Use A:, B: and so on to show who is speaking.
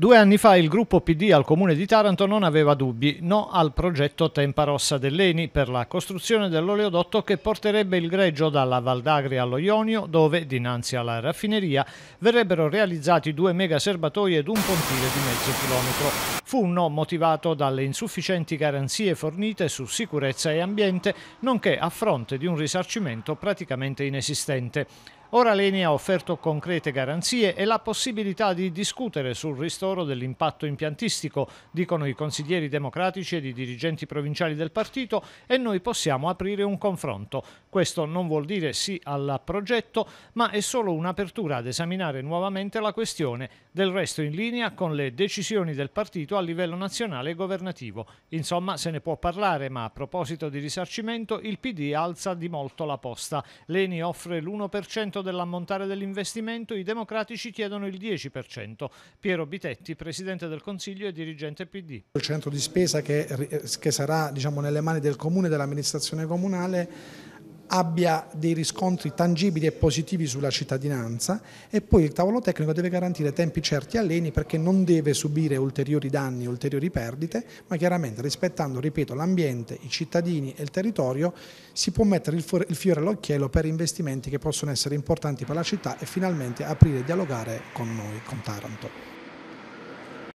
A: Due anni fa il gruppo PD al comune di Taranto non aveva dubbi, no al progetto Tempa Rossa dell'Eni per la costruzione dell'oleodotto che porterebbe il greggio dalla Valdagri allo Ionio dove, dinanzi alla raffineria, verrebbero realizzati due mega serbatoi ed un pontile di mezzo chilometro. Fu un no motivato dalle insufficienti garanzie fornite su sicurezza e ambiente, nonché a fronte di un risarcimento praticamente inesistente. Ora l'ENI ha offerto concrete garanzie e la possibilità di discutere sul ristoro dell'impatto impiantistico, dicono i consiglieri democratici ed i dirigenti provinciali del partito, e noi possiamo aprire un confronto. Questo non vuol dire sì al progetto, ma è solo un'apertura ad esaminare nuovamente la questione, del resto in linea con le decisioni del partito a livello nazionale e governativo. Insomma, se ne può parlare, ma a proposito di risarcimento, il PD alza di molto la posta. L'ENI offre l'1% rispetto dell'ammontare dell'investimento, i democratici chiedono il 10%. Piero Bitetti, Presidente del Consiglio e dirigente PD.
B: Il centro di spesa che, eh, che sarà diciamo, nelle mani del Comune e dell'amministrazione comunale abbia dei riscontri tangibili e positivi sulla cittadinanza e poi il tavolo tecnico deve garantire tempi certi all'ENI perché non deve subire ulteriori danni, ulteriori perdite, ma chiaramente rispettando, ripeto, l'ambiente, i cittadini e il territorio si può mettere il fiore all'occhiello per investimenti che possono
A: essere importanti per la città e finalmente aprire e dialogare con noi, con Taranto.